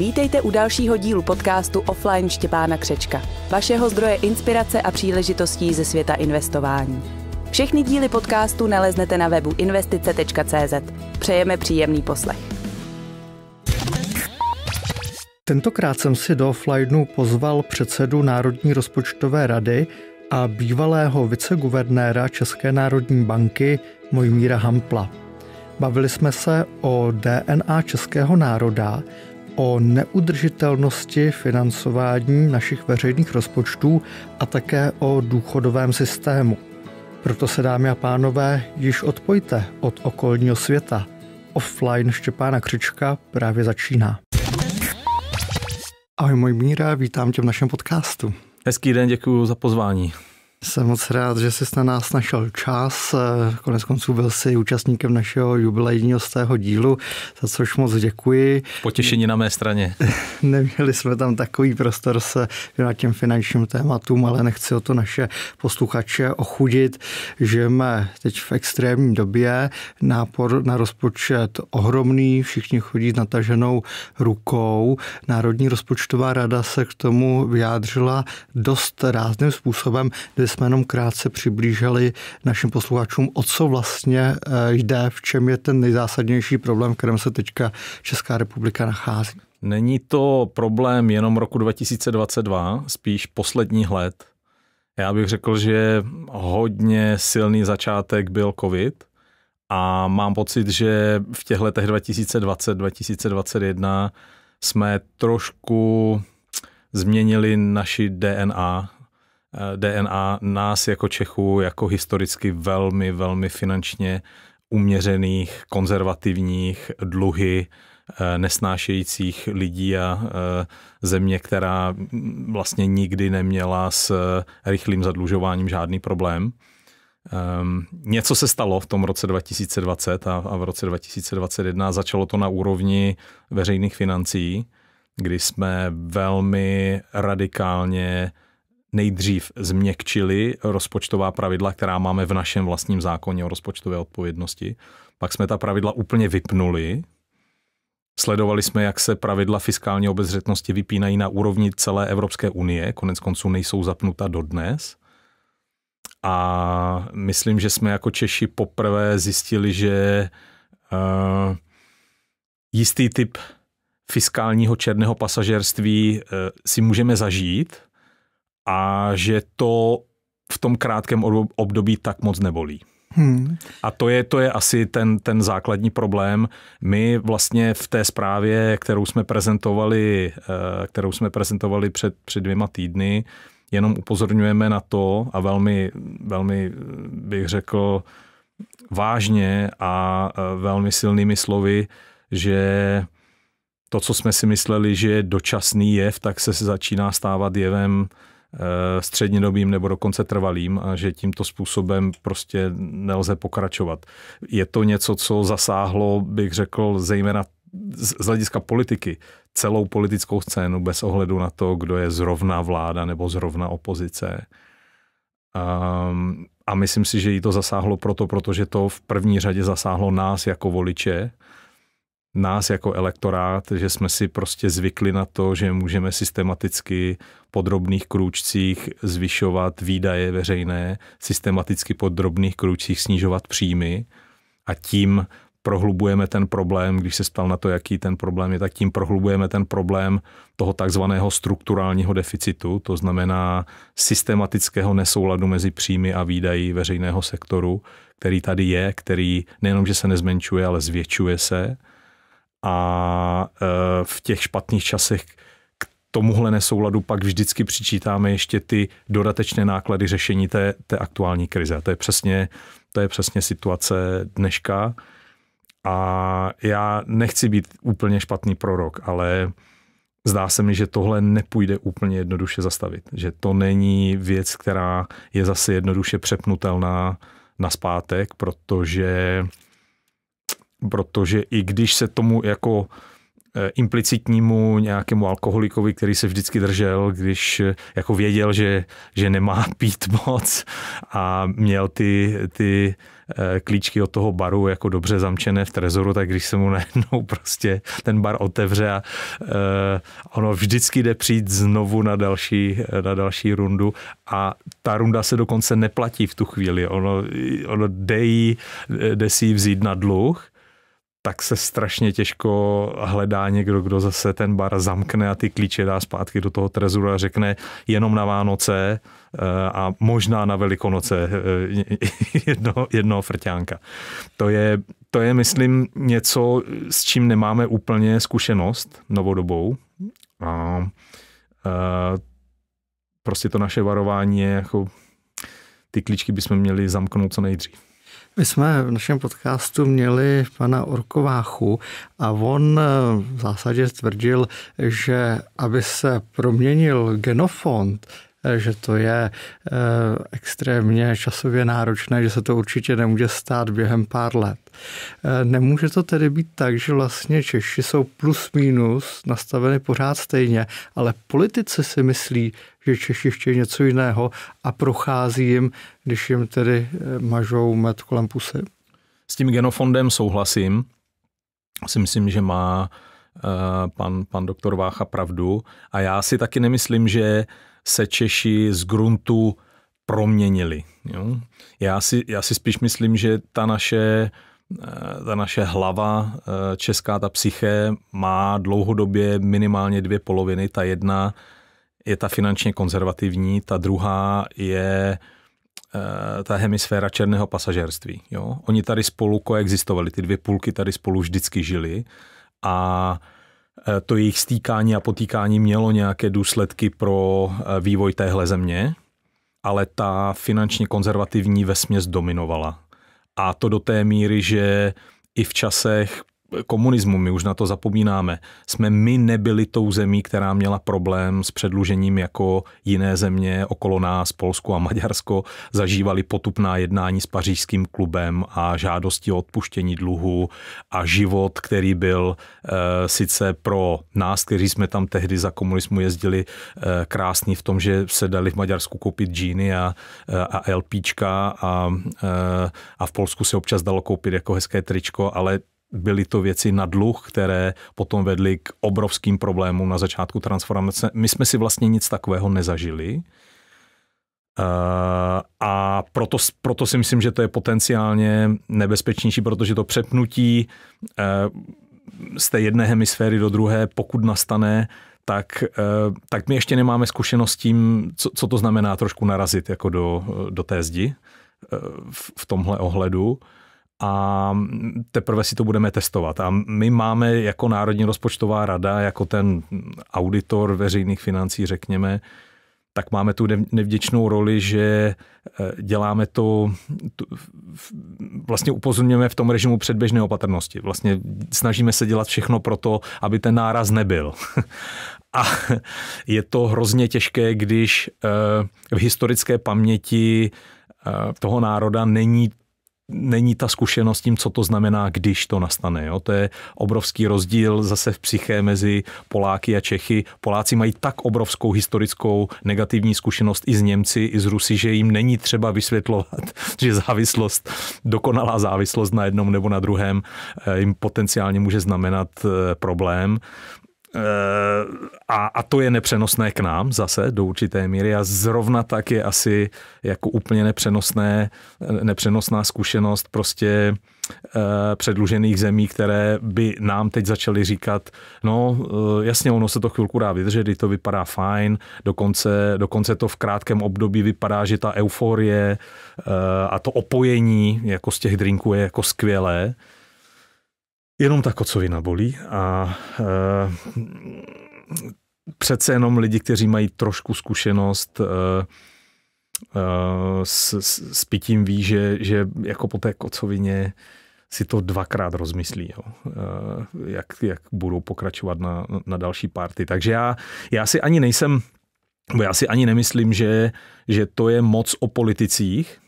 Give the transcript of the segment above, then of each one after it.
Vítejte u dalšího dílu podcastu Offline Štěpána Křečka, vašeho zdroje inspirace a příležitostí ze světa investování. Všechny díly podcastu naleznete na webu investice.cz. Přejeme příjemný poslech. Tentokrát jsem si do offlineu pozval předsedu Národní rozpočtové rady a bývalého viceguvernéra České národní banky Mojmíra Hampla. Bavili jsme se o DNA českého národa o neudržitelnosti financování našich veřejných rozpočtů a také o důchodovém systému. Proto se, dámy a pánové, již odpojte od okolního světa. Offline Štěpána Křička právě začíná. Ahoj, můj Míra, vítám tě v našem podcastu. Hezký den, děkuji za pozvání. Jsem moc rád, že jsi na nás našel čas. Konec konců byl jsi účastníkem našeho jubilejního z tého dílu, za což moc děkuji. Potěšení na mé straně. Neměli jsme tam takový prostor se na těm finančním tématům, ale nechci o to naše posluchače ochudit. Žijeme teď v extrémní době, nápor na rozpočet ohromný, všichni chodí s nataženou rukou. Národní rozpočtová rada se k tomu vyjádřila dost rázným způsobem jsme jenom krátce přiblížili našim posluchačům, o co vlastně eh, jde, v čem je ten nejzásadnější problém, v kterém se teďka Česká republika nachází. Není to problém jenom roku 2022, spíš posledních let. Já bych řekl, že hodně silný začátek byl COVID a mám pocit, že v těch letech 2020, 2021 jsme trošku změnili naši DNA, Eh, DNA nás jako Čechů, jako historicky velmi, velmi finančně uměřených, konzervativních, dluhy, eh, nesnášejících lidí a eh, země, která vlastně nikdy neměla s rychlým zadlužováním žádný problém. Um, něco se stalo v tom roce 2020 a, a v roce 2021. Začalo to na úrovni veřejných financí, kdy jsme velmi radikálně nejdřív změkčili rozpočtová pravidla, která máme v našem vlastním zákoně o rozpočtové odpovědnosti. Pak jsme ta pravidla úplně vypnuli. Sledovali jsme, jak se pravidla fiskální obezřetnosti vypínají na úrovni celé Evropské unie, konec konců nejsou zapnuta dodnes. A myslím, že jsme jako Češi poprvé zjistili, že uh, jistý typ fiskálního černého pasažerství uh, si můžeme zažít – a že to v tom krátkém období tak moc nebolí. Hmm. A to je, to je asi ten, ten základní problém. My vlastně v té zprávě, kterou jsme prezentovali, eh, kterou jsme prezentovali před, před dvěma týdny, jenom upozorňujeme na to a velmi, velmi eh, bych řekl vážně a eh, velmi silnými slovy, že to, co jsme si mysleli, že je dočasný jev, tak se začíná stávat jevem Eh, střednědobým nebo dokonce trvalým a že tímto způsobem prostě nelze pokračovat. Je to něco, co zasáhlo, bych řekl, zejména z hlediska politiky, celou politickou scénu bez ohledu na to, kdo je zrovna vláda nebo zrovna opozice. A, ehm, a myslím si, že jí to zasáhlo proto, protože to v první řadě zasáhlo nás jako voliče, nás jako elektorát, že jsme si prostě zvykli na to, že můžeme systematicky po drobných krůčcích zvyšovat výdaje veřejné, systematicky po drobných krůčcích snižovat příjmy a tím prohlubujeme ten problém, když se stal na to, jaký ten problém je, tak tím prohlubujeme ten problém toho takzvaného strukturálního deficitu, to znamená systematického nesouladu mezi příjmy a výdají veřejného sektoru, který tady je, který nejenom, že se nezmenšuje, ale zvětšuje se a e, v těch špatných časech k tomuhle nesouladu pak vždycky přičítáme ještě ty dodatečné náklady řešení té, té aktuální krize. to je přesně, to je přesně situace dneška. A já nechci být úplně špatný prorok, ale zdá se mi, že tohle nepůjde úplně jednoduše zastavit. Že to není věc, která je zase jednoduše přepnutelná na zpátek, protože protože i když se tomu jako eh, implicitnímu nějakému alkoholikovi, který se vždycky držel, když eh, jako věděl, že, že nemá pít moc a měl ty, ty eh, klíčky od toho baru jako dobře zamčené v trezoru, tak když se mu najednou prostě ten bar otevře a uh, ono vždycky jde přijít znovu na další, na další rundu a ta runda se dokonce neplatí v tu chvíli. Ono, ono jde, jí, jde si ji vzít na dluh tak se strašně těžko hledá někdo, kdo zase ten bar zamkne a ty klíče dá zpátky do toho trezoru a řekne jenom na Vánoce eh, a možná na Velikonoce eh, jedno, jednoho frťánka. To je, to je, myslím, něco, s čím nemáme úplně zkušenost novodobou. A, a eh, prostě to naše varování je jako ty klíčky bychom měli zamknout co nejdřív. My jsme v našem podcastu měli pana Orkováchu a on eh, v zásadě tvrdil, že aby se proměnil genofond, že to je eh, extrémně časově náročné, že se to určitě nemůže stát během pár let. Eh, nemůže to tedy být tak, že vlastně Češi jsou plus minus nastaveny pořád stejně, ale politici si myslí, že Češi chtějí něco jiného a prochází jim, když jim tedy eh, mažou med kolem pusy? S tím genofondem souhlasím. Si myslím, že má pan, pan doktor Vácha pravdu. A já si taky nemyslím, že se Češi z gruntu proměnili. Jo? Já, si, já si spíš myslím, že ta naše, eh, ta naše hlava eh, česká, ta psyché, má dlouhodobě minimálně dvě poloviny. Ta jedna je ta finančně konzervativní, ta druhá je eh, ta hemisféra černého pasažerství. Jo? Oni tady spolu koexistovali, ty dvě půlky tady spolu vždycky žili a Eh, to jejich stýkání a potýkání mělo nějaké důsledky pro eh, vývoj téhle země, ale ta finančně konzervativní vesměs dominovala. A to do té míry, že i v časech komunismu, my už na to zapomínáme, jsme my nebyli tou zemí, která měla problém s předlužením jako jiné země okolo nás, Polsko a Maďarsko, zažívali potupná jednání s pařížským klubem a žádosti o odpuštění dluhu a život, který byl e, sice pro nás, kteří jsme tam tehdy za komunismu jezdili, e, krásný v tom, že se dali v Maďarsku koupit džíny a, eh, a LPčka a, e, a v Polsku se občas dalo koupit jako hezké tričko, ale byly to věci na dluh, které potom vedly k obrovským problémům na začátku transformace. My jsme si vlastně nic takového nezažili. Eh, a proto, proto si myslím, že to je potenciálně nebezpečnější, protože to přepnutí eh, z té jedné hemisféry do druhé, pokud nastane, tak, eh, tak my ještě nemáme zkušenost s tím, co, co to znamená trošku narazit jako do, do té zdi v, v tomhle ohledu a teprve si to budeme testovat. A my máme jako Národní rozpočtová rada, jako ten auditor veřejných financí, řekněme, tak máme tu nevděčnou roli, že eh, děláme to, vlastně upozorňujeme v tom režimu předběžné opatrnosti. Vlastně snažíme se dělat všechno pro to, aby ten náraz nebyl. A je to hrozně těžké, když eh, v historické paměti eh, toho národa není není ta zkušenost tím, co to znamená, když to nastane. Jo? To je obrovský rozdíl zase v psyché mezi Poláky a Čechy. Poláci mají tak obrovskou historickou negativní zkušenost i z Němci, i z Rusy, že jim není třeba vysvětlovat, že závislost, dokonalá závislost na jednom nebo na druhém eh, jim potenciálně může znamenat eh, problém. Eh, a, a to je nepřenosné k nám zase do určité míry a zrovna tak je asi jako úplně nepřenosné, eh, nepřenosná zkušenost prostě eh, předlužených zemí, které by nám teď začaly říkat, no jasně, ono se to chvilku dá vydržet, I to vypadá fajn, dokonce, dokonce to v krátkém období vypadá, že ta euforie a to opojení jako z těch drinků je jako skvělé, jenom ta kocovina bolí a e, přece jenom lidi, kteří mají trošku zkušenost e, e, s, s pitím, ví, že, že jako po té kocovině si to dvakrát rozmyslí, jo. jak, jak budou pokračovat na, na další party. Takže já, já si ani nejsem, bo já si ani nemyslím, že, že to je moc o politicích.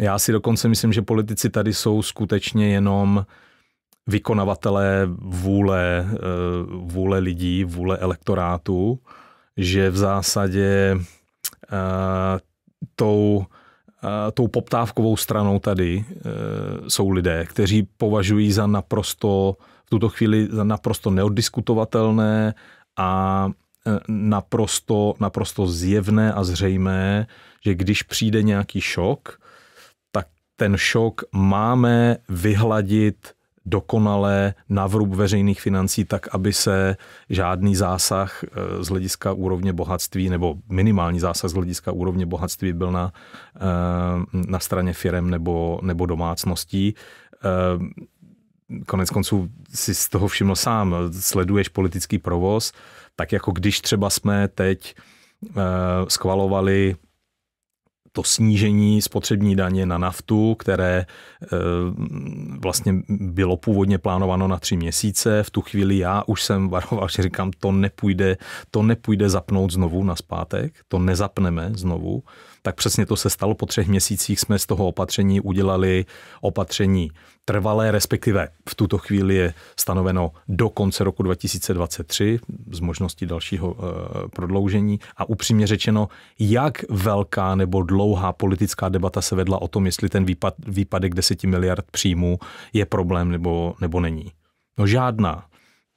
Já si dokonce myslím, že politici tady jsou skutečně jenom uh, vykonavatelé vůle, eh, vůle lidí, vůle elektorátu, že v zásadě eh, tou, eh, tou poptávkovou stranou tady jsou lidé, kteří považují za naprosto, v tuto chvíli za naprosto neoddiskutovatelné a naprosto, naprosto zjevné a zřejmé, že když přijde nějaký šok, tak ten šok máme vyhladit dokonalé navrub veřejných financí tak, aby se žádný zásah eh, z hlediska úrovně bohatství nebo minimální zásah z hlediska úrovně bohatství byl na, eh, na straně firem nebo, nebo domácností eh, konec konců si z toho všiml sám, sleduješ politický provoz, tak jako když třeba jsme teď schvalovali to snížení spotřební daně na naftu, které eh, vlastně bylo původně plánováno na tři měsíce. V tu chvíli já už jsem varoval, že říkám, to nepůjde, to nepůjde zapnout znovu na zpátek, to nezapneme znovu tak přesně to se stalo. Po třech měsících jsme z toho opatření udělali opatření trvalé, respektive v tuto chvíli je stanoveno do konce roku 2023 z možností dalšího e, prodloužení. A upřímně řečeno, jak velká nebo dlouhá politická debata se vedla o tom, jestli ten výpad, výpadek 10 miliard příjmů je problém nebo, nebo není. No žádná.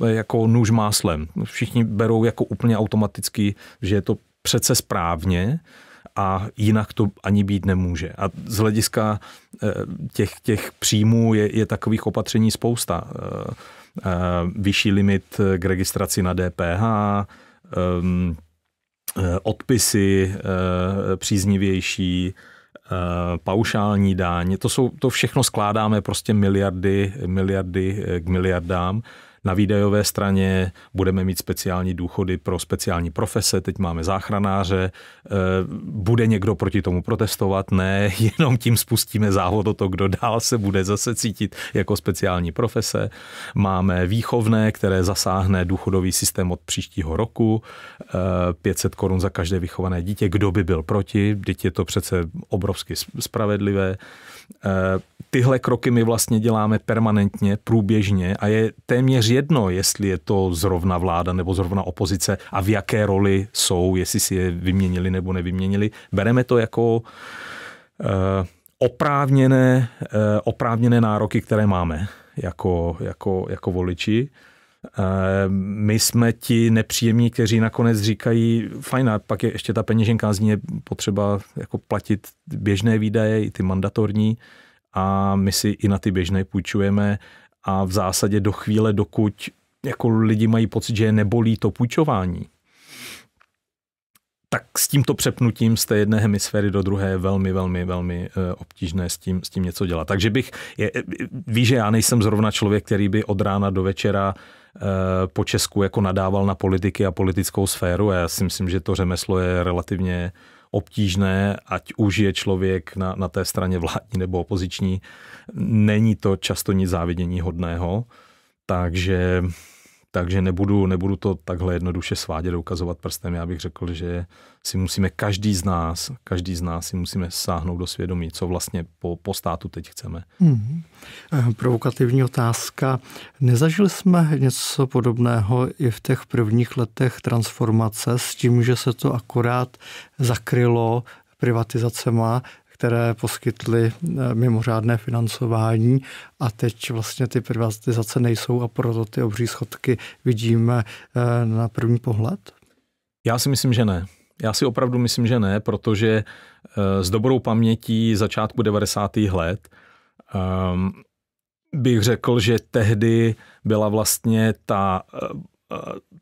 Jako nůž máslem. Všichni berou jako úplně automaticky, že je to přece správně, a jinak to ani být nemůže. A z hlediska eh, těch, těch příjmů je, je takových opatření spousta. Eh, eh, vyšší limit k registraci na DPH, ehm, odpisy příznivější, paušální dáň, To, jsou, to všechno skládáme prostě miliardy, miliardy k miliardám na výdajové straně budeme mít speciální důchody pro speciální profese, teď máme záchranáře, e, bude někdo proti tomu protestovat? Ne, jenom tím spustíme závod o to, kdo dál se bude zase cítit jako speciální profese. Máme výchovné, které zasáhne důchodový systém od příštího roku, 500 e, korun za každé vychované dítě, kdo by byl proti, teď je to přece obrovsky spravedlivé. Eh, tyhle kroky my vlastně děláme permanentně, průběžně a je téměř jedno, jestli je to zrovna vláda nebo zrovna opozice a v jaké roli jsou, jestli si je vyměnili nebo nevyměnili. Bereme to jako eh, oprávněné, eh, oprávněné nároky, které máme jako, jako, jako voliči. Eh, my jsme ti nepříjemní, kteří nakonec říkají, fajn, a pak je ještě ta peněženka z ní je potřeba jako platit běžné výdaje, i ty mandatorní, a my si i na ty běžné půjčujeme a v zásadě do chvíle, dokud jako lidi mají pocit, že je nebolí to půjčování, tak s tímto přepnutím z té jedné hemisféry do druhé je velmi, velmi, velmi eh, obtížné s tím, s tím něco dělat. Takže bych, eh, víš, že já nejsem zrovna člověk, který by od rána do večera uh, Eh, po Česku jako nadával na politiky a politickou sféru a já si myslím, že to řemeslo je relativně obtížné, ať už je člověk na, na té straně vládní nebo opoziční, není to často nic závidění hodného, takže takže nebudu, nebudu to takhle jednoduše svádět ukazovat prstem. Já bych řekl, že si musíme každý z nás, každý z nás si musíme sáhnout do svědomí, co vlastně po, po státu teď chceme. Mm-hmm. Provokativní otázka. Nezažili jsme něco podobného i v těch prvních letech transformace s tím, že se to akorát zakrylo privatizacema, které poskytly eh, mimořádné financování a teď vlastně ty privatizace nejsou a proto ty obří schodky vidíme eh, na první pohled? Já si myslím, že ne. Já si opravdu myslím, že ne, protože eh, s dobrou pamětí začátku 90. let ehm, bych řekl, že tehdy byla vlastně ta,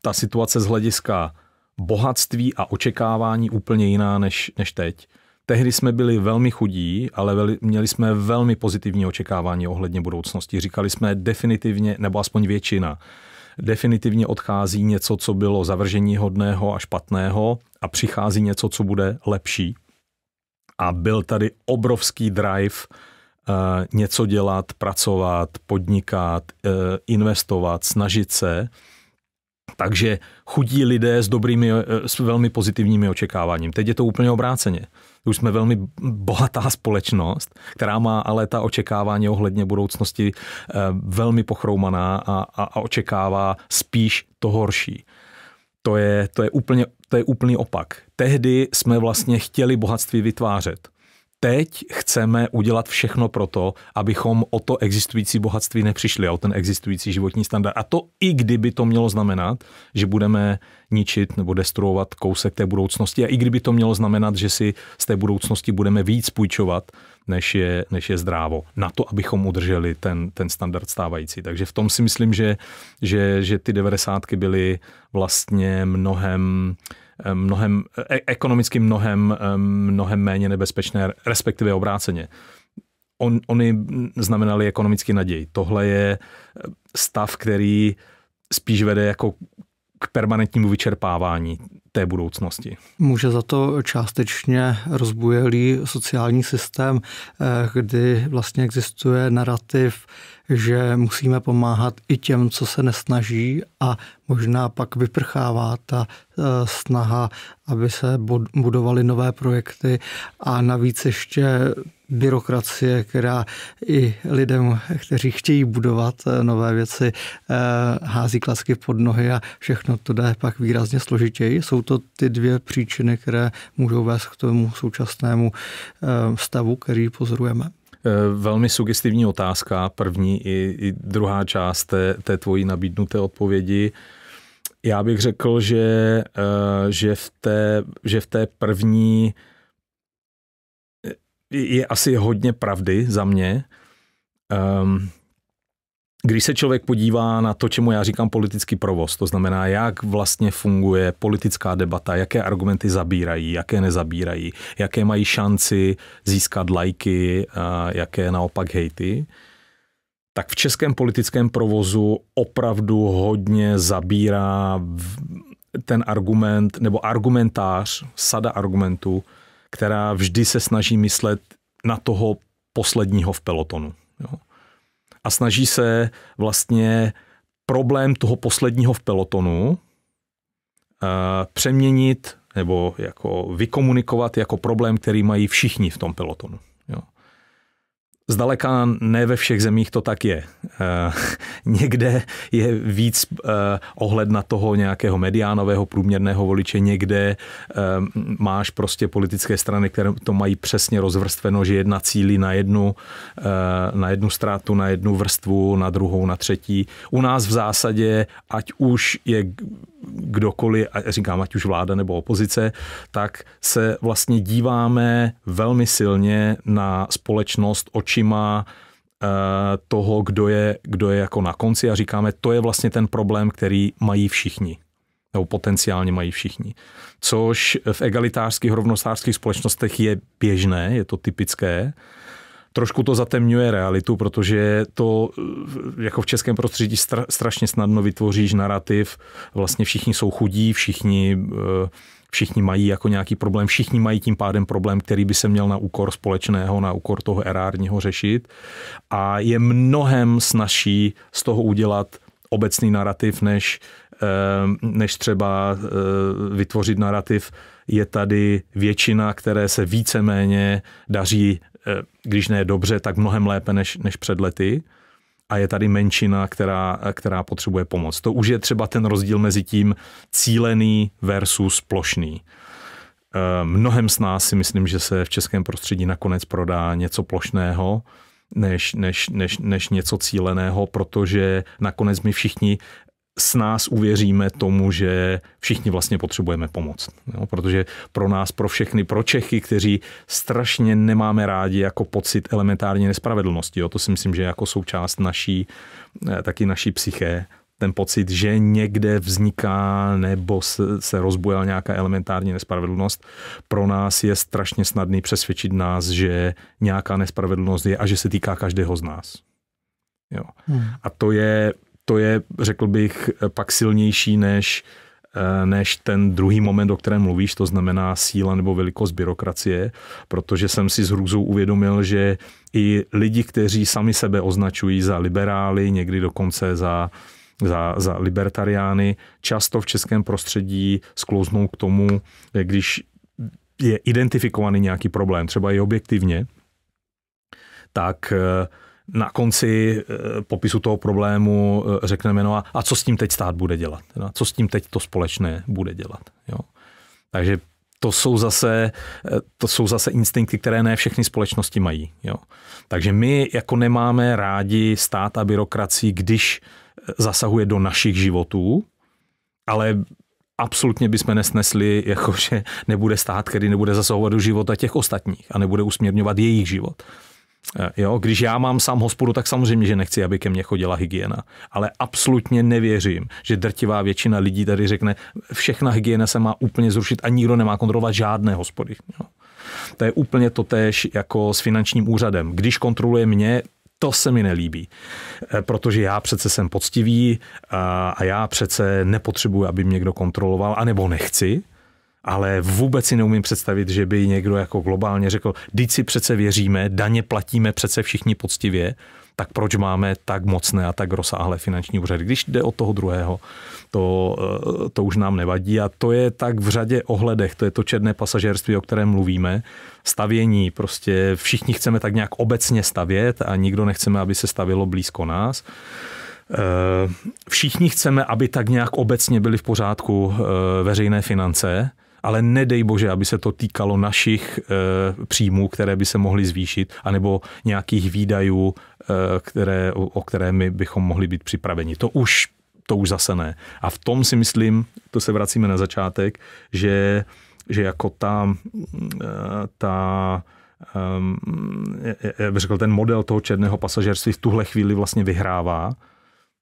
ta situace z hlediska bohatství a očekávání úplně jiná než, než teď. Tehdy jsme byli velmi chudí, ale veli, měli jsme velmi pozitivní očekávání ohledně budoucnosti. Říkali jsme definitivně, nebo aspoň většina, definitivně odchází něco, co bylo zavržení hodného a špatného a přichází něco, co bude lepší. A byl tady obrovský drive uh, něco dělat, pracovat, podnikat, uh, investovat, snažit se. Takže chudí lidé s dobrými, eh, s velmi pozitivními očekáváním. Teď je to úplně obráceně. Už jsme velmi bohatá společnost, která má ale ta očekávání ohledně budoucnosti eh, velmi pochroumaná a, a, a očekává spíš to horší. To je, to, je úplně, to je úplný opak. Tehdy jsme vlastně chtěli bohatství vytvářet teď chceme udělat všechno pro to, abychom o to existující bohatství nepřišli o ten existující životní standard. A to i kdyby to mělo znamenat, že budeme ničit nebo destruovat kousek té budoucnosti a i kdyby to mělo znamenat, že si z té budoucnosti budeme víc půjčovat, než je, než je zdrávo, na to, abychom udrželi ten, ten standard stávající. Takže v tom si myslím, že, že, že ty devadesátky byly vlastně mnohem Eh, mnohem, eh, e-, ekonomicky mnohem, eh, mnohem méně nebezpečné, respektive obráceně. On, oni znamenali ekonomický naději. Tohle je stav, který spíš vede jako k permanentnímu vyčerpávání té budoucnosti. Může za to částečně rozbujelý sociální systém, kdy vlastně existuje narrativ že musíme pomáhat i těm, co se nesnaží a možná pak vyprchává ta e, snaha, aby se budovaly nové projekty a navíc ještě byrokracie, která i lidem, kteří chtějí budovat e, nové věci, e, hází klacky pod nohy a všechno to jde pak výrazně složitěji. Jsou to ty dvě příčiny, které můžou vést k tomu současnému stavu, který pozorujeme. Eh, velmi sugestivní otázka, první i, i druhá část té, té tvojí nabídnuté odpovědi. Já bych řekl, že, eh, že, v, té, že v té první eh, je asi hodně pravdy za mě. Ehm, když se člověk podívá na to, čemu já říkám politický provoz, to znamená, jak vlastně funguje politická debata, jaké argumenty zabírají, jaké nezabírají, jaké mají šanci získat lajky, jaké naopak hejty, tak v českém politickém provozu opravdu hodně zabírá ten argument nebo argumentář, sada argumentů, která vždy se snaží myslet na toho posledního v pelotonu. Jo a snaží se vlastně problém toho posledního v pelotonu eh, přeměnit nebo jako vykomunikovat jako problém, který mají všichni v tom pelotonu. Zdaleka ne ve všech zemích to tak je. Eh, někde je víc eh, ohled na toho nějakého mediánového průměrného voliče, někde eh, máš prostě politické strany, které to mají přesně rozvrstveno, že jedna cílí na jednu, na jednu ztrátu, na jednu vrstvu, na druhou, na třetí. U nás v zásadě, ať už je kdokoliv, a říkám, ať už vláda nebo opozice, tak se vlastně díváme velmi silně na společnost očima eh, toho, kdo je, kdo je jako na konci a říkáme, to je vlastně ten problém, který mají všichni nebo potenciálně mají všichni. Což v egalitářských, rovnostářských společnostech je běžné, je to typické, trošku to zatemňuje realitu, protože to eh, jako v českém prostředí strašně snadno vytvoříš narrativ, vlastně všichni jsou chudí, všichni eh, všichni mají jako nějaký problém, všichni mají tím pádem problém, který by se měl na úkor společného, na úkor toho erárního řešit. A je mnohem snažší z toho udělat obecný narrativ, než, eh, než třeba vytvořit narrativ, je tady většina, které se víceméně daří Eh, když ne dobře, tak mnohem lépe než, než před lety a je tady menšina, která, která potřebuje pomoc. To už je třeba ten rozdíl mezi tím cílený versus plošný. Eh, mnohem z nás si myslím, že se v českém prostředí nakonec prodá něco plošného, než, než, než, než něco cíleného, protože nakonec my všichni s nás uvěříme tomu, že všichni vlastně potřebujeme pomoc. Jo? Protože pro nás, pro všechny, pro Čechy, kteří strašně nemáme rádi jako pocit elementární nespravedlnosti, jo? to si myslím, že jako součást naší, eh, taky naší psyché, ten pocit, že někde vzniká nebo se rozbujela nějaká elementární nespravedlnost. Pro nás je strašně snadný přesvědčit nás, že nějaká nespravedlnost je a že se týká každého z nás. Jo. Hmm. A to je to je, řekl bych, pak silnější než eh, než ten druhý moment, o kterém mluvíš, to znamená síla nebo velikost byrokracie, protože jsem si s hrůzou uvědomil, že i lidi, kteří sami sebe označují za liberály, někdy dokonce za, za, za libertariány, často v českém prostředí sklouznou k tomu, když je identifikovaný nějaký problém, třeba i objektivně, tak eh, na konci eh, popisu toho problému eh, řekneme, no a, a co s tím teď stát bude dělat? No, co s tím teď to společné bude dělat? Jo? Takže to jsou, zase, eh, to jsou zase instinkty, které ne všechny společnosti mají. Jo? Takže my jako nemáme rádi stát a byrokracii, když zasahuje do našich životů, ale absolutně bychom nesnesli, jako že nebude stát, který nebude zasahovat do života těch ostatních a nebude usměrňovat jejich život. Eh, jo, když já mám sám hospodu, tak samozřejmě, že nechci, aby ke mně chodila hygiena. Ale absolutně nevěřím, že drtivá většina lidí tady řekne, všechna hygiena se má úplně zrušit a nikdo nemá kontrolovat žádné hospody. Jo. To je úplně to jako s finančním úřadem. Když kontroluje mě, to se mi nelíbí, eh, protože já přece jsem poctivý eh, a já přece nepotřebuji, aby mě někdo kontroloval, anebo nechci ale vůbec si neumím představit, že by někdo jako globálně řekl, když si přece věříme, daně platíme přece všichni poctivě, tak proč máme tak mocné a tak rozsáhlé finanční úřady. Když jde o toho druhého, to, eh, to už nám nevadí a to je tak v řadě ohledech, to je to černé pasažérství, o kterém mluvíme, stavění, prostě všichni chceme tak nějak obecně stavět a nikdo nechceme, aby se stavilo blízko nás. Eh, všichni chceme, aby tak nějak obecně byly v pořádku eh, veřejné finance, ale nedej bože, aby se to týkalo našich e, příjmů, které by se mohly zvýšit, anebo nějakých výdajů, e, které, o, o které my bychom mohli být připraveni. To už, to už zase ne. A v tom si myslím, to se vracíme na začátek, že, že jako ta, mm, eh, ta um, ehm, já bych řekl, ten model toho černého pasažerství v tuhle chvíli vlastně vyhrává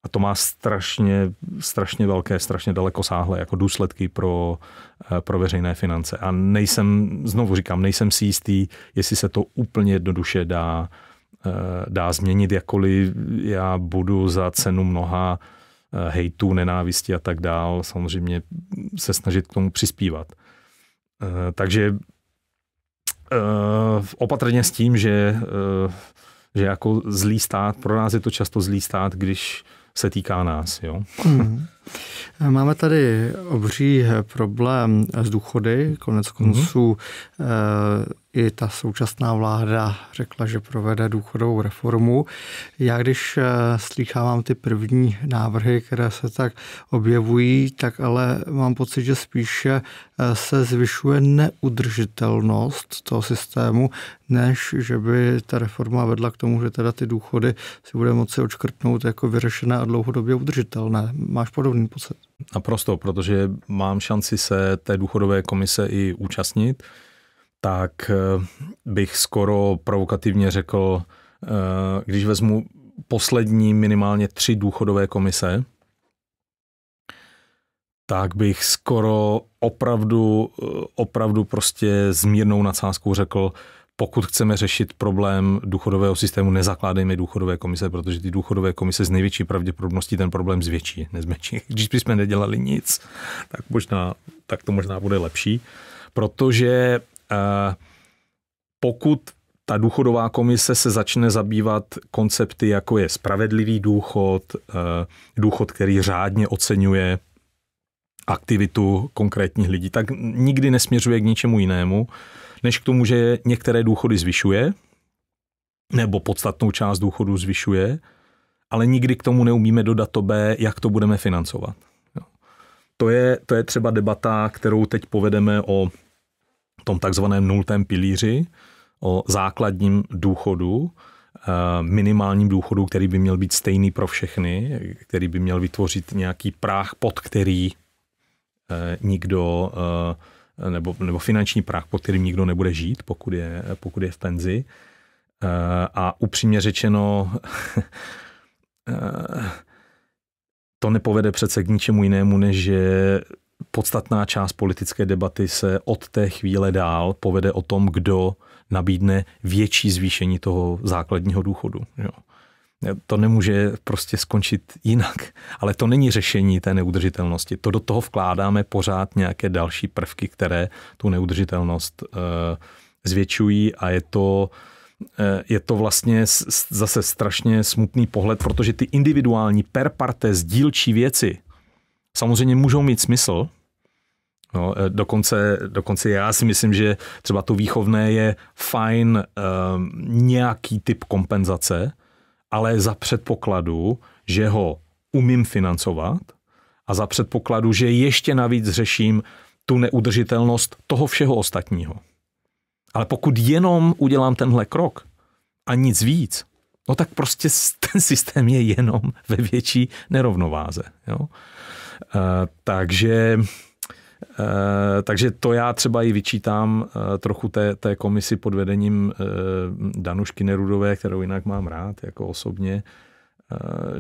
a to má strašně, strašně velké, strašně daleko sáhle jako důsledky pro, eh, pro veřejné finance. A nejsem, znovu říkám, nejsem si jistý, jestli se to úplně jednoduše dá, eh, dá změnit, jakkoliv já budu za cenu mnoha eh, hejtů, nenávisti a tak dál, samozřejmě se snažit k tomu přispívat. Takže opatrně s tím, že že jako zlý stát, pro nás je to často zlý stát, když se týká nás. Jo? Mm. Máme tady obří eh, problém s důchody, konec mhm. konců mm i ta současná vláda řekla, že provede důchodovou reformu. Já když eh, slýchávám ty první návrhy, které se tak objevují, tak ale mám pocit, že spíše eh, se zvyšuje neudržitelnost toho systému, než že by ta reforma vedla k tomu, že teda ty důchody si bude moci očkrtnout jako vyřešené a dlouhodobě udržitelné. Máš podobný pocit? Naprosto, protože mám šanci se té důchodové komise i účastnit tak eh, bych skoro provokativně řekl, eh, když vezmu poslední minimálně tři důchodové komise, tak bych skoro opravdu, eh, opravdu prostě s mírnou nadsázkou řekl, pokud chceme řešit problém důchodového systému, nezakládejme důchodové komise, protože ty důchodové komise z největší pravděpodobností ten problém zvětší, nezmenší. Když bychom nedělali nic, tak, možná, tak to možná bude lepší, protože Eh, pokud ta důchodová komise se začne zabývat koncepty, jako je spravedlivý důchod, eh, důchod, který řádně oceňuje aktivitu konkrétních lidí, tak nikdy nesměřuje k ničemu jinému, než k tomu, že některé důchody zvyšuje, nebo podstatnou část důchodu zvyšuje, ale nikdy k tomu neumíme dodat to B, jak to budeme financovat. To je, to je třeba debata, kterou teď povedeme o tom takzvaném nultém pilíři, o základním důchodu, eh, minimálním důchodu, který by měl být stejný pro všechny, který by měl vytvořit nějaký práh, pod který eh, nikdo, eh, nebo, nebo finanční práh, pod kterým nikdo nebude žít, pokud je, pokud je v penzi. A upřímně řečeno, to nepovede přece k ničemu jinému, než že podstatná část politické debaty se od té chvíle dál povede o tom, kdo nabídne větší zvýšení toho základního důchodu. Jo. To nemůže prostě skončit jinak. Ale to není řešení té neudržitelnosti. To do toho vkládáme pořád nějaké další prvky, které tu neudržitelnost e, zvětšují a je to, e, je to vlastně zase strašně smutný pohled, protože ty individuální per parte dílčí věci samozřejmě můžou mít smysl. No, eh, dokonce, dokonce já si myslím, že třeba to výchovné je fajn um, nějaký typ kompenzace, ale za předpokladu, že ho umím financovat a za předpokladu, že ještě navíc řeším tu neudržitelnost toho všeho ostatního. Ale pokud jenom udělám tenhle krok a nic víc, no tak prostě ten systém je jenom ve větší nerovnováze. Jo? Eh, takže eh, takže to já třeba i vyčítám eh, trochu té, té komisi pod vedením Danušky Nerudové, kterou jinak mám rád jako osobně,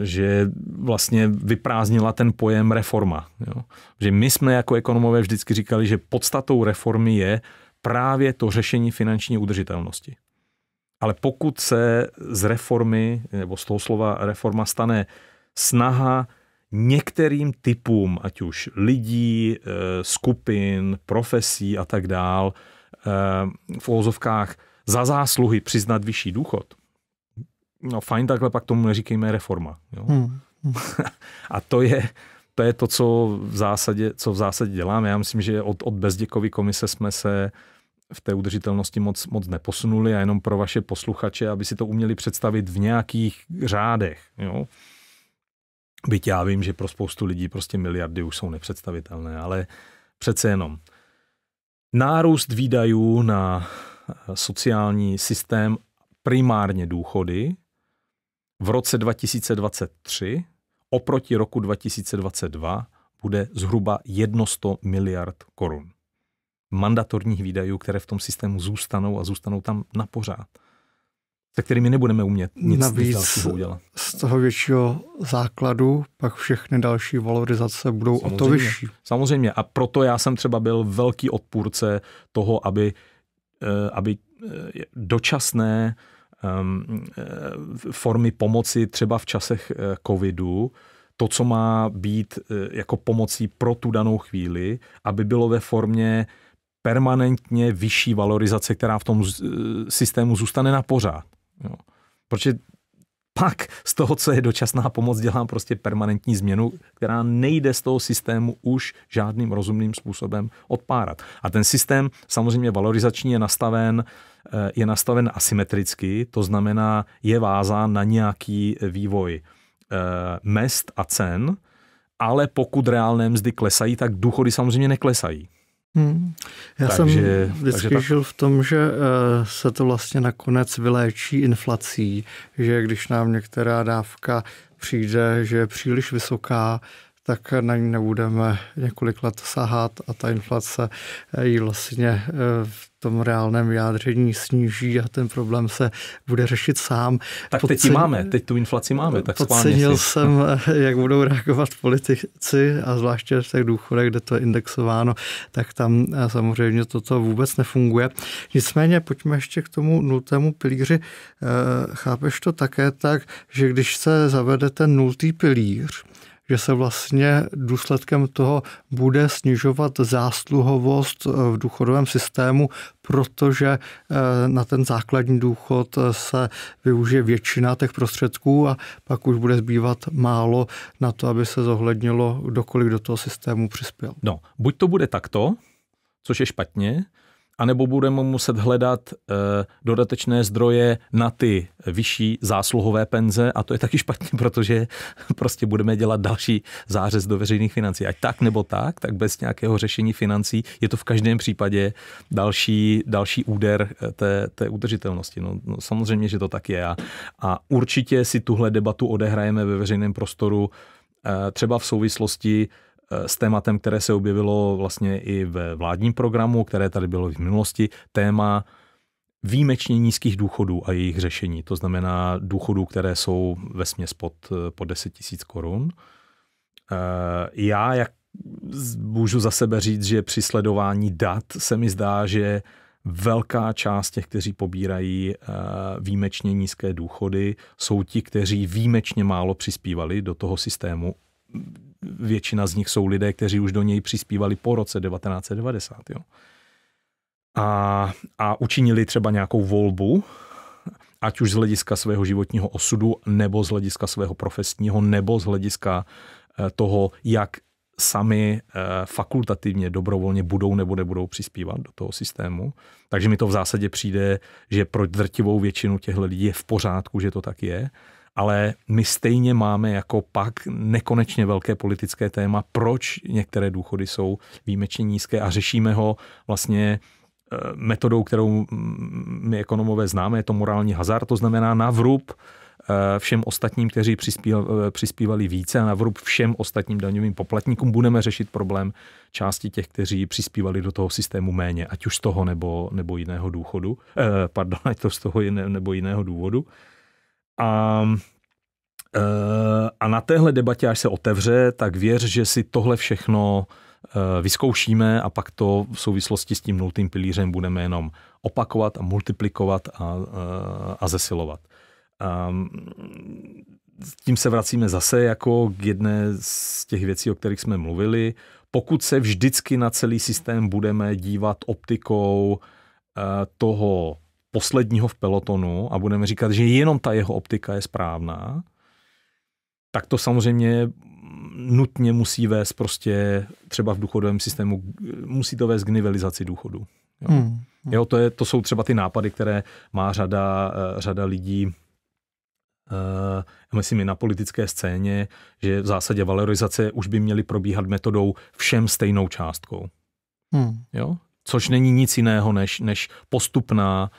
že vlastně vyprázdnila ten pojem reforma. Jo? Že my jsme jako ekonomové vždycky říkali, že podstatou reformy je právě to řešení finanční udržitelnosti. Ale pokud se z reformy, nebo z toho slova reforma stane snaha některým typům, ať už lidí, eh, skupin, profesí a tak dál, eh, v ozovkách za zásluhy přiznat vyšší důchod, no fajn, takhle pak tomu neříkejme reforma. Jo? Hmm. a to je, to je to, co v zásadě, co v zásadě děláme. Já myslím, že od, od Bezděkovy komise jsme se v té udržitelnosti moc, moc neposunuli a jenom pro vaše posluchače, aby si to uměli představit v nějakých řádech. Jo? Byť já vím, že pro spoustu lidí prostě miliardy už jsou nepředstavitelné, ale přece jenom. Nárůst výdajů na eh, sociální systém, primárně důchody, v roce 2023 oproti roku 2022 bude zhruba 100 miliard korun. Mandatorních výdajů, které v tom systému zůstanou a zůstanou tam na pořád se kterými nebudeme umět nic, Navíc nic udělat. z toho většího základu pak všechny další valorizace budou samozřejmě, o to vyšší. Samozřejmě a proto já jsem třeba byl velký odpůrce toho, aby, eh, aby eh, dočasné ehm, eh, formy pomoci třeba v časech covidu to, co má být jako pomocí pro tu danou chvíli, aby bylo ve formě permanentně vyšší valorizace, která v tom systému zůstane na pořád. Jo. Protože pak z toho, co je dočasná pomoc, dělám prostě permanentní změnu, která nejde z toho systému už žádným rozumným způsobem odpárat. A ten systém samozřejmě valorizační je nastaven, eh, je nastaven asymetricky, to znamená, je vázán na nějaký eh, vývoj eh, mest a cen, ale pokud reálné mzdy klesají, tak důchody samozřejmě neklesají. Hmm. Já takže, jsem vždycky takže tak... žil v tom, že eh, se to vlastně nakonec vyléčí inflací, že když nám některá dávka přijde, že je příliš vysoká, tak na ní nebudeme několik let sahat a ta inflace ji vlastně eh, v tom reálném vyjádření sníží a ten problém se bude řešit sám. Tak Podcen... teď ji máme, teď tu inflaci máme. Tak podcenil si. jsem, eh, jak budou reagovat politici a zvláště v těch důchodech, kde to je indexováno, tak tam eh, samozřejmě toto vůbec nefunguje. Nicméně pojďme ještě k tomu nultému pilíři. Chápeš to také tak, že když se zavede ten nultý pilíř, že se vlastně důsledkem toho bude snižovat zásluhovost eh, v důchodovém systému, protože eh, na ten základní důchod eh, se využije většina těch prostředků a pak už bude zbývat málo na to, aby se zohlednilo, kdokoliv do toho systému přispěl. No, buď to bude takto, což je špatně, anebo budeme muset hledat eh, dodatečné zdroje na ty vyšší zásluhové penze a to je taky špatně, protože prostě budeme dělat další zářez do veřejných financí. Ať tak nebo tak, tak bez nějakého řešení financí je to v každém případě další, další úder eh, té, té udržitelnosti. No, no, samozřejmě, že to tak je a, a určitě si tuhle debatu odehrajeme ve veřejném prostoru eh, třeba v souvislosti Eh, s tématem, které se objevilo vlastně i ve vládním programu, které tady bylo v minulosti, téma výjimečně nízkých důchodů a jejich řešení. To znamená důchodů, které jsou ve směs pod, eh, pod 10 tisíc korun. Eh, já, jak můžu za sebe říct, že při sledování dat se mi zdá, že velká část těch, kteří pobírají výjimečně nízké důchody, jsou ti, kteří výjimečně málo přispívali do toho systému většina z nich jsou lidé, kteří už do něj přispívali po roce 1990. Jo. A, a učinili třeba nějakou volbu, ať už z hlediska svého životního osudu, nebo z hlediska svého profesního, nebo z hlediska eh, toho, jak sami eh, fakultativně, dobrovolně budou nebo nebudou přispívat do toho systému. Takže mi to v zásadě přijde, že pro drtivou většinu těchto lidí je v pořádku, že to tak je ale my stejně máme jako pak nekonečně velké politické téma, proč některé důchody jsou výjimečně nízké a řešíme ho vlastně eh, metodou, kterou mm, my ekonomové známe, je to morální hazard, to znamená navrub eh, všem ostatním, kteří eh, přispívali více a navrub všem ostatním daňovým poplatníkům budeme řešit problém části těch, kteří přispívali do toho systému méně, ať už z toho nebo, nebo jiného důchodu, pardon, ať to z toho nebo jiného důvodu. A, eh, a na téhle debatě, až se otevře, tak věř, že si tohle všechno eh, vyzkoušíme a pak to v souvislosti s tím nultým pilířem budeme jenom opakovat a multiplikovat a, eh, a zesilovat. A ehm, tím se vracíme zase jako k jedné z těch věcí, o kterých jsme mluvili. Pokud se vždycky na celý systém budeme dívat optikou toho posledního v pelotonu a budeme říkat, že jenom ta jeho optika je správná, tak to samozřejmě nutně musí vést prostě třeba v důchodovém systému, musí to vést k nivelizaci důchodu. Jo. Hmm. hmm. Jo, to, je, to jsou třeba ty nápady, které má řada, eh, řada lidí, uh, myslím i na politické scéně, že v zásadě valorizace už by měly probíhat metodou všem stejnou částkou. Hmm. Jo? Což není nic jiného než, než postupná uh,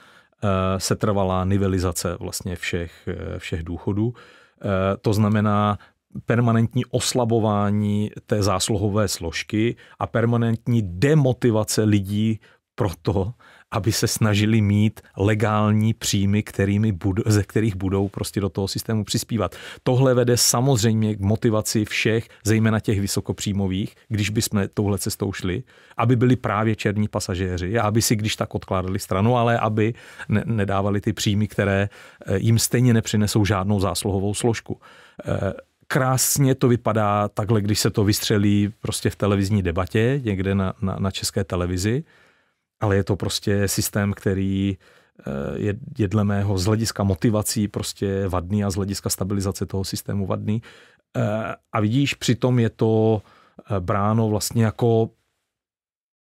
Eh, setrvalá nivelizace vlastně všech, eh, všech důchodů. Eh, to znamená permanentní oslabování té zásluhové složky a permanentní demotivace lidí proto, aby se snažili mít legální příjmy, kterými budu, ze kterých budou prostě do toho systému přispívat. Tohle vede samozřejmě k motivaci všech, zejména těch vysokopříjmových, když by jsme touhle cestou šli, aby byli právě černí pasažéři a aby si když tak odkládali stranu, ale aby ne, nedávali ty příjmy, které eh, jim stejně nepřinesou žádnou zásluhovou složku eh, krásně to vypadá takhle, když se to vystřelí prostě v televizní debatě, někde na, na, na české televizi ale je to prostě systém, který eh, je, je dle mého z hlediska motivací prostě vadný a z hlediska stabilizace toho systému vadný. Eh, a vidíš, přitom je to eh, bráno vlastně jako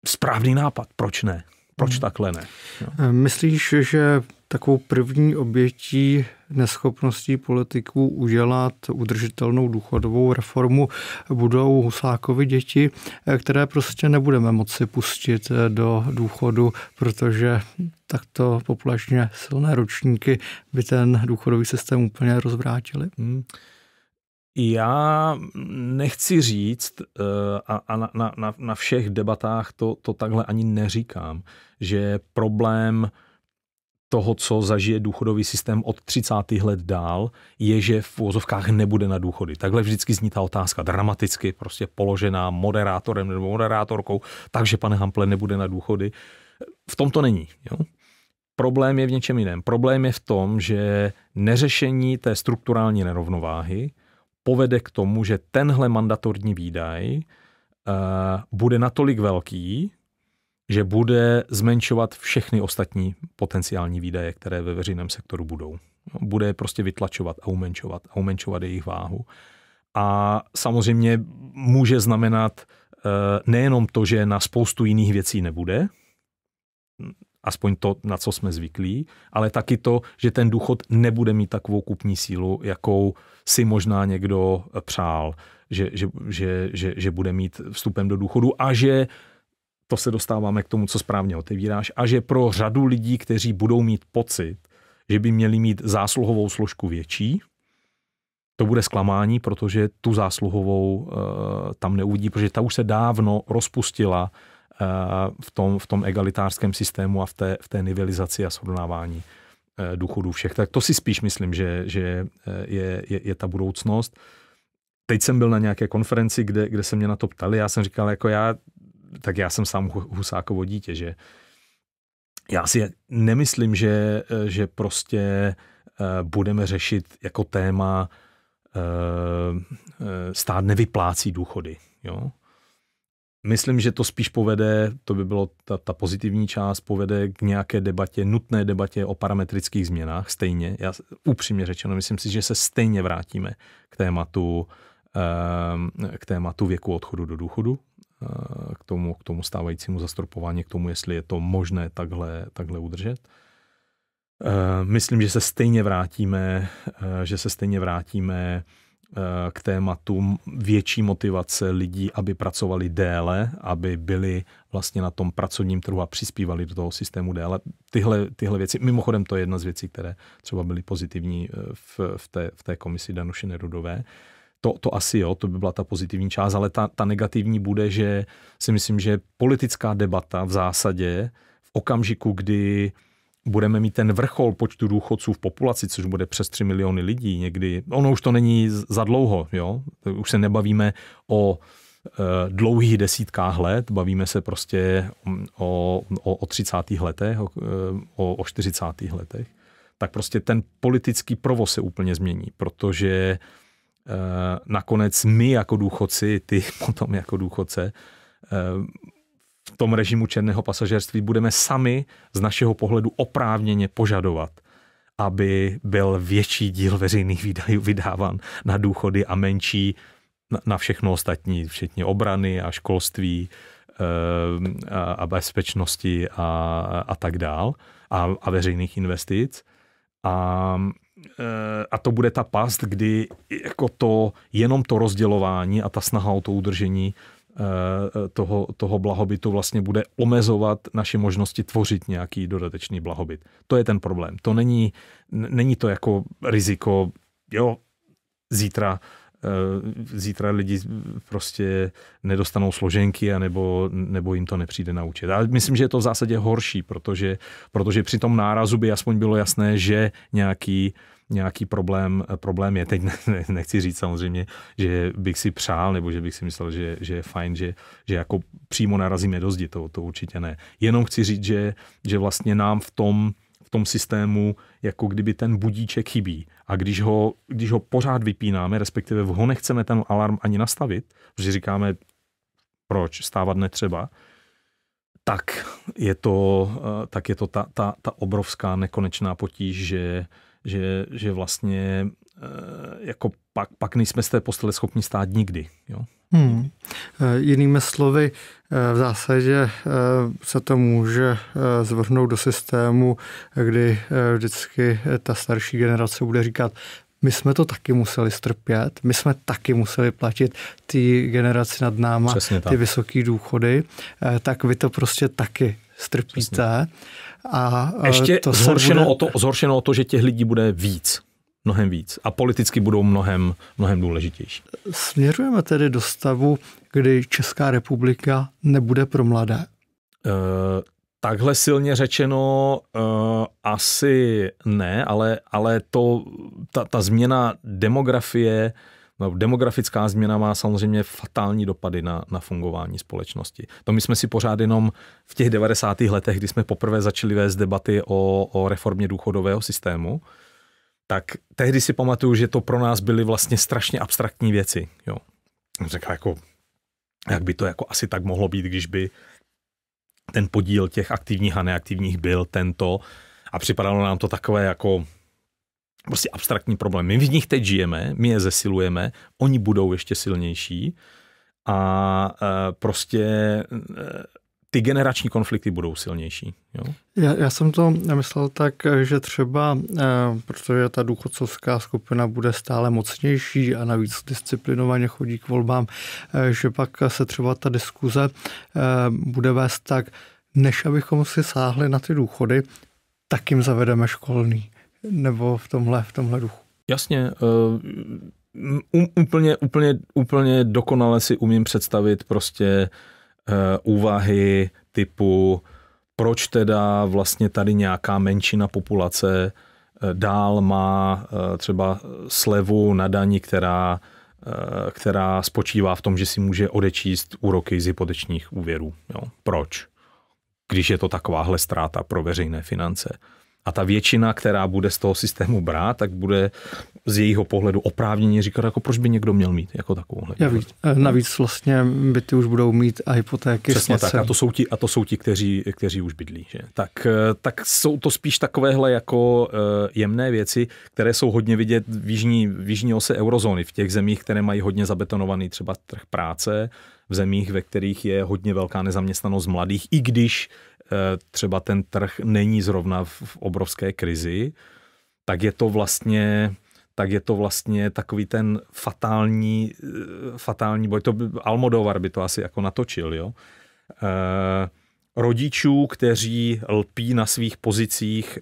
správný nápad. Proč ne? Proč hmm. takhle ne? Jo. No. Myslíš, že takovou první obětí neschopností politiků udělat udržitelnou důchodovou reformu budou Husákovi děti, které prostě nebudeme moci pustit do důchodu, protože takto populačně silné ročníky by ten důchodový systém úplně rozvrátili. Hmm. Já nechci říct, eh, a na, na, na všech debatách to, to takhle ani neříkám, že problém toho, co zažije důchodový systém od 30. let dál, je, že v vozovkách nebude na důchody. Takhle vždycky zní ta otázka dramaticky, prostě položená moderátorem nebo moderátorkou, takže pane Hample nebude na důchody. V tom to není. Jo? Problém je v něčem jiném. Problém je v tom, že neřešení té strukturální nerovnováhy povede k tomu, že tenhle mandatorní výdaj uh, bude natolik velký, že bude zmenšovat všechny ostatní potenciální výdaje, které ve veřejném sektoru budou. No, bude prostě vytlačovat a umenčovat a umenčovat jejich váhu. A samozřejmě může znamenat eh, nejenom to, že na spoustu jiných věcí nebude, aspoň to, na co jsme zvyklí, ale taky to, že ten důchod nebude mít takovou kupní sílu, jakou si možná někdo přál, že, že, že, že, že bude mít vstupem do důchodu a že uh, to se dostáváme k tomu, co správně otevíráš, a že pro řadu lidí, kteří budou mít pocit, že by měli mít zásluhovou složku větší, to bude zklamání, protože tu zásluhovou e, tam neuvidí, protože ta už se dávno rozpustila e, v, tom, v tom egalitářském systému a v té, v té nivelizaci a srovnávání e, eh, důchodů všech. Tak to si spíš myslím, že, že je, je, je ta budoucnost. Teď jsem byl na nějaké konferenci, kde, kde se mě na to ptali, já jsem říkal, jako já tak já jsem sám Husákovo dítě, že já si nemyslím, že, eh, že prostě eh, budeme řešit jako téma eh, stát nevyplácí důchody. Jo? Myslím, že to spíš povede, to by bylo ta, ta pozitivní část, povede k nějaké debatě, nutné debatě o parametrických změnách stejně. Já upřímně řečeno, myslím si, že se stejně vrátíme k tématu, k tématu věku odchodu do důchodu k tomu, k tomu stávajícímu zastropování, k tomu, jestli je to možné takhle, takhle udržet. Eh, myslím, že se stejně vrátíme, eh, že se stejně vrátíme eh, k tématu větší motivace lidí, aby pracovali déle, aby byli vlastně na tom pracovním trhu a přispívali do toho systému déle. Tyhle, tyhle věci, mimochodem to je jedna z věcí, které třeba byly pozitivní v, v, té, v té komisi Danuše Nerudové. Uh, to, to asi jo, to by byla ta pozitivní část, ale ta, ta negativní bude, že si myslím, že politická debata v zásadě v okamžiku, kdy budeme mít ten vrchol počtu důchodců v populaci, což bude přes 3 miliony lidí někdy. Ono už to není za dlouho, jo? už se nebavíme o eh, dlouhých desítkách let, bavíme se prostě o, o, o 30. letech, o, eh, o, o 40. letech, tak prostě ten politický provoz se úplně změní, protože Eh, nakonec my jako důchodci, ty potom jako důchodce, eh, v tom režimu černého pasažerství budeme sami z našeho pohledu oprávněně požadovat, aby byl větší díl veřejných výdajů vydáván na důchody a menší na všechno ostatní, včetně obrany a školství eh, a bezpečnosti a, a tak dál a, a veřejných investic. A Eh, a to bude ta past, kdy jako to, jenom to rozdělování a ta snaha o to udržení eh, toho, toho blahobytu vlastně bude omezovat naše možnosti tvořit nějaký dodatečný blahobyt. To je ten problém. To není, není to jako riziko, jo, zítra eh, zítra lidi prostě nedostanou složenky a nebo, nebo jim to nepřijde na účet. A myslím, že je to v zásadě horší, protože, protože při tom nárazu by aspoň bylo jasné, že nějaký nějaký problém, problém je. Teď ne, nechci říct samozřejmě, že bych si přál, nebo že bych si myslel, že, že je fajn, že, že jako přímo narazíme do zdi, to, to určitě ne. Jenom chci říct, že, že vlastně nám v tom, v tom systému, jako kdyby ten budíček chybí. A když ho, když ho pořád vypínáme, respektive ho nechceme ten alarm ani nastavit, protože říkáme, proč stávat netřeba, tak je to, eh, tak je to ta, ta, ta obrovská nekonečná potíž, že že, že vlastně eh, jako pak, pak nejsme z té postele schopni stát nikdy. Jo? Hmm. Eh, jinými slovy, eh, v zásadě se to může zvrhnout do systému, kdy vždycky ta starší generace bude říkat, my jsme to taky museli strpět, my jsme taky museli platit ty generaci nad náma, ty vysoké důchody, tak vy to prostě taky strpíte. Přesně. A e, Ještě to zhoršeno, bude... o to, zhoršeno o to, že těch lidí bude víc mnohem víc a politicky budou mnohem, mnohem důležitější. Směřujeme tedy do stavu, kdy Česká republika nebude pro mladé? E, takhle silně řečeno e, asi ne, ale, ale to, ta, ta změna demografie No, demografická změna má samozřejmě fatální dopady na, na fungování společnosti. To my jsme si pořád jenom v těch 90. letech, kdy jsme poprvé začali vést debaty o, o reformě důchodového systému, tak tehdy si pamatuju, že to pro nás byly vlastně strašně abstraktní věci. Jo. Řekla jako, jak by to jako asi tak mohlo být, když by ten podíl těch aktivních a neaktivních byl tento a připadalo nám to takové jako prostě abstraktní problém. My v nich teď žijeme, my je zesilujeme, oni budou ještě silnější a e, prostě e, ty generační konflikty budou silnější. Jo? Já, já jsem to myslel tak, že třeba, e, protože ta důchodcovská skupina bude stále mocnější a navíc disciplinovaně chodí k volbám, že pak se třeba ta diskuze bude vést tak, než abychom si sáhli na ty důchody, tak jim zavedeme školný nebo v tomhle, v tomhle duchu? Jasně, eh, um, úplně, úplně, úplně dokonale si umím představit prostě uh, úvahy typu, proč teda vlastně tady nějaká menšina populace eh, dál má třeba slevu na daní, která, která spočívá v tom, že si může odečíst úroky z hypotečních úvěrů. Jo. Proč? Když je to takováhle ztráta pro veřejné finance. A ta většina, která bude z toho systému brát, tak bude z jejího pohledu oprávněně říkat, jako proč by někdo měl mít jako takovou. Já víc, eh, navíc vlastně byty už budou mít a hypotéky. Přesně tak. A to jsou ti, a to jsou ti kteří, kteří už bydlí. Že? Tak, eh, tak jsou to spíš takovéhle jako eh, jemné věci, které jsou hodně vidět v jižní, v jižní ose eurozóny, v těch zemích, které mají hodně zabetonovaný třeba trh práce, v zemích, ve kterých je hodně velká nezaměstnanost mladých, i když Eh, třeba ten trh není zrovna v obrovské krizi, tak je to vlastně tak je to vlastně takový ten fatální, eh, fatální boj. To by, Almodovar by to asi jako natočil, jo. E, rodičů, kteří lpí na svých pozicích, e,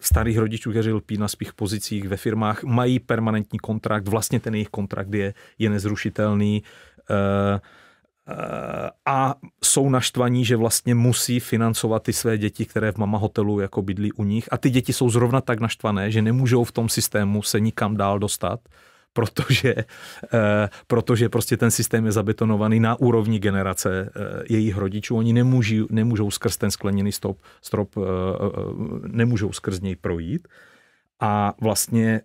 starých rodičů, kteří lpí na svých pozicích ve firmách, mají permanentní kontrakt, vlastně ten jejich kontrakt je, je nezrušitelný. E, Eh, a jsou naštvaní, že vlastně musí financovat ty své děti, které v mama hotelu jako bydlí u nich. A ty děti jsou zrovna tak naštvané, že nemůžou v tom systému se nikam dál dostat, protože, eh, protože prostě ten systém je zabetonovaný na úrovni generace eh, jejich rodičů. Oni nemůžou, nemůžou skrz ten skleněný stop, strop, nemůžou skrz něj projít. A vlastně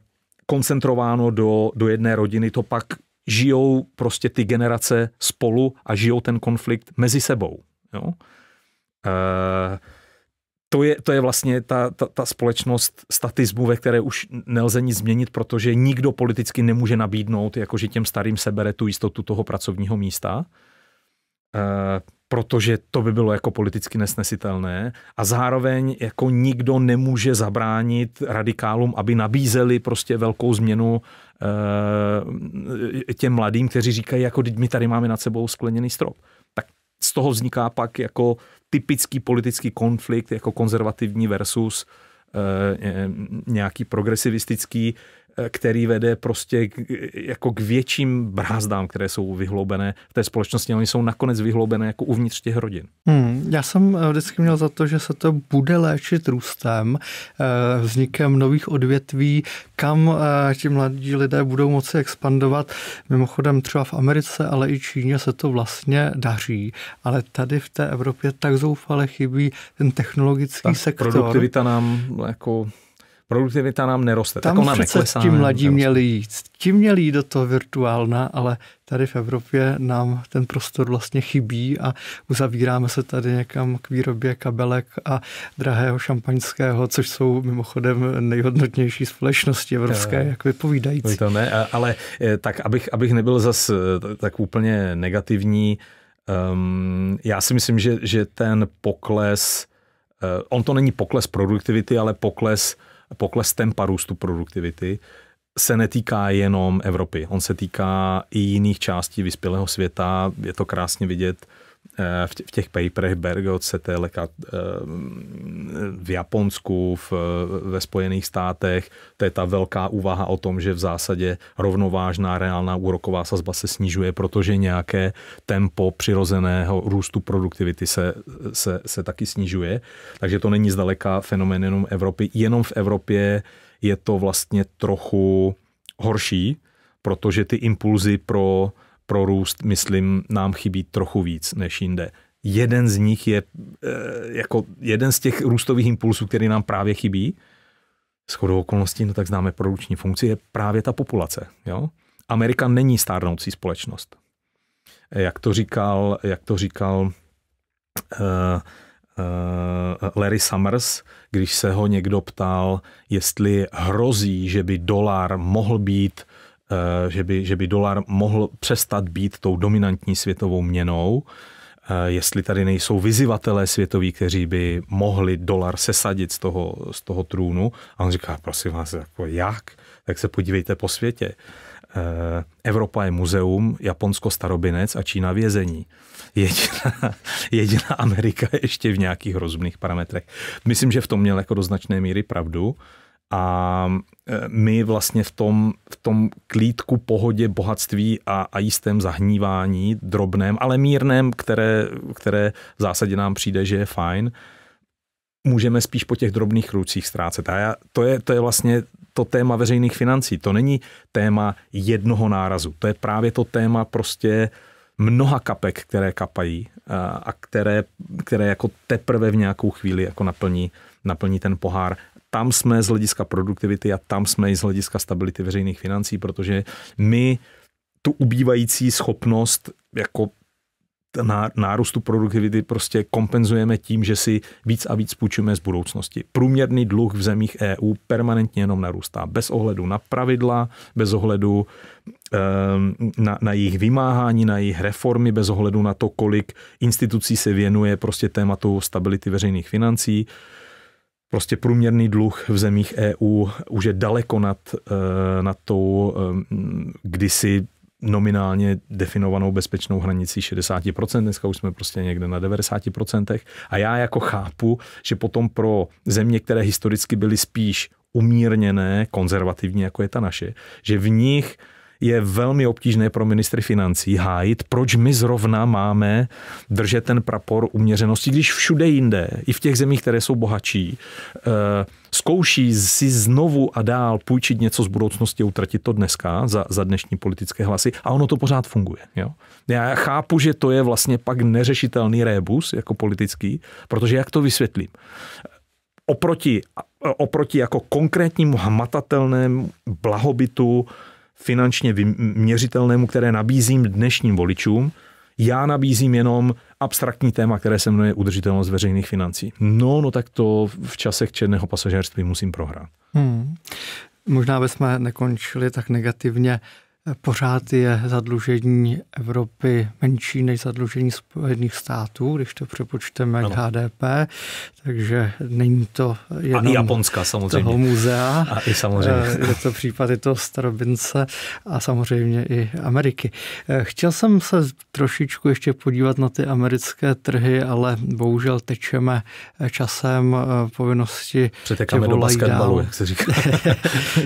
koncentrováno do, do jedné rodiny, to pak žijou prostě ty generace spolu a žijou ten konflikt mezi sebou. Jo? E, to, je, to je vlastně ta, ta, ta společnost statismu, ve které už nelze nic změnit, protože nikdo politicky nemůže nabídnout, jakože těm starým sebere tu jistotu toho pracovního místa. E, protože to by bylo jako politicky nesnesitelné a zároveň jako nikdo nemůže zabránit radikálům, aby nabízeli prostě velkou změnu e, těm mladým, kteří říkají, jako teď my tady máme nad sebou skleněný strop. Tak z toho vzniká pak jako typický politický konflikt, jako konzervativní versus e, nějaký progresivistický, který vede prostě k, jako k větším brázdám, které jsou vyhloubené v té společnosti. Oni jsou nakonec vyhloubené jako uvnitř těch rodin. Hmm, já jsem eh, vždycky měl za to, že se to bude léčit růstem, eh, vznikem nových odvětví, kam eh, ti mladí lidé budou moci expandovat. Mimochodem třeba v Americe, ale i Číně se to vlastně daří. Ale tady v té Evropě tak zoufale chybí ten technologický Ta sektor. Produktivita nám jako produktivita nám neroste. Tam tak přece neklesá, ti mladí měli jít. Ti měli jít do toho virtuálna, ale tady v Evropě nám ten prostor vlastně chybí a uzavíráme se tady někam k výrobě kabelek a drahého šampaňského, což jsou mimochodem nejhodnotnější společnosti evropské, jak vypovídající. To ne, ale eh, tak, abych, abych nebyl zas eh, tak úplně negativní, um, já si myslím, že, že ten pokles, eh, on to není pokles produktivity, ale pokles uh, pokles tempa růstu produktivity se netýká jenom Evropy. On se týká i jiných částí vyspělého světa. Je to krásně vidět Eh, v těch paperech Bergot Setelek eh, v Japonsku, v, ve Spojených státech, to je ta velká úvaha o tom, že v zásadě rovnovážná reálná úroková sazba se snižuje, protože nějaké tempo přirozeného růstu produktivity se, se, se taky snižuje. Takže to není zdaleka fenomén jenom Evropy. Jenom v Evropě je to vlastně trochu horší, protože ty impulzy pro uh, pro růst, myslím, nám chybí trochu víc než jinde. Jeden z nich je eh, jako jeden z těch růstových impulsů, který nám právě chybí. Shodou okolností, no tak známe produkční funkci, je právě ta populace. Jo? Amerika není stárnoucí společnost. Eh, jak to říkal, jak to říkal uh, uh, Larry Summers, když se ho někdo ptal, jestli hrozí, že by dolar mohl být Eh, že by, že by dolar mohl přestat být tou dominantní světovou měnou, eh, jestli tady nejsou vyzivatelé světoví, kteří by mohli dolar sesadit z toho, z toho trůnu. A on říká, prosím vás, jako jak? Tak se podívejte po světě. Eh, Evropa je muzeum, Japonsko starobinec a Čína vězení. Jediná, jediná Amerika ještě v nějakých rozumných parametrech. Myslím, že v tom měl jako do značné míry pravdu a e, my vlastně v tom, v tom klídku, pohodě, bohatství a, a jistém zahnívání, drobném, ale mírném, které, které v zásadě nám přijde, že je fajn, můžeme spíš po těch drobných krucích ztrácet. A já, to, je, to je vlastně to téma veřejných financí. To není téma jednoho nárazu. To je právě to téma prostě mnoha kapek, které kapají a, a které, které jako teprve v nějakou chvíli jako naplní, naplní ten pohár tam jsme z hlediska produktivity a tam jsme i z hlediska stability veřejných financí, protože my tu ubývající schopnost jako nárůstu produktivity prostě kompenzujeme tím, že si víc a víc půjčíme z budoucnosti. Průměrný dluh v zemích EU permanentně jenom narůstá, bez ohledu na pravidla, bez ohledu ehm, na, na jejich vymáhání, na jejich reformy, bez ohledu na to, kolik institucí se věnuje prostě tématu stability veřejných financí prostě průměrný dluh v zemích EU už je daleko nad, eh, nad tou eh, kdysi nominálně definovanou bezpečnou hranicí 60%, dneska už jsme prostě někde na 90%. A já jako chápu, že potom pro země, které historicky byly spíš umírněné, konzervativní, jako je ta naše, že v nich je velmi obtížné pro ministry financí hájit, proč my zrovna máme držet ten prapor uměřenosti, když všude jinde, i v těch zemích, které jsou bohatší, eh, zkouší si znovu a dál půjčit něco z budoucnosti a utratit to dneska za, za dnešní politické hlasy a ono to pořád funguje. Jo? Já chápu, že to je vlastně pak neřešitelný rébus jako politický, protože jak to vysvětlím? Oproti, oproti jako konkrétnímu hmatatelnému blahobytu finančně měřitelnému, které nabízím dnešním voličům. Já nabízím jenom abstraktní téma, které se mnou je udržitelnost veřejných financí. No, no tak to v časech černého pasažérství musím prohrát. Hmm. Možná bychom nekončili tak negativně. Pořád je zadlužení Evropy menší než zadlužení Spojených států, když to přepočteme k HDP, takže není to jenom a i Japonska, samozřejmě. toho muzea. A i samozřejmě. Eh, je to případ i toho starobince a samozřejmě i Ameriky. Eh, chtěl jsem se trošičku ještě podívat na ty americké trhy, ale bohužel tečeme eh, časem povinnosti. Přetekáme do basketbalu, dál. jak se říká,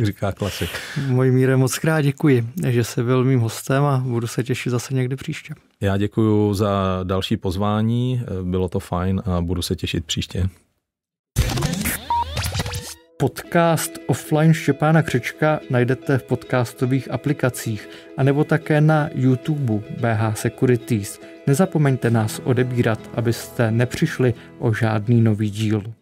říká klasik. Mojmíre, moc krát děkuji že jsi byl mým hostem a budu se těšit zase někdy příště. Já děkuji za další pozvání, bylo to fajn a budu se těšit příště. Podcast offline Štěpána Křečka najdete v podcastových aplikacích a nebo také na YouTube BH Securities. Nezapomeňte nás odebírat, abyste nepřišli o žádný nový díl.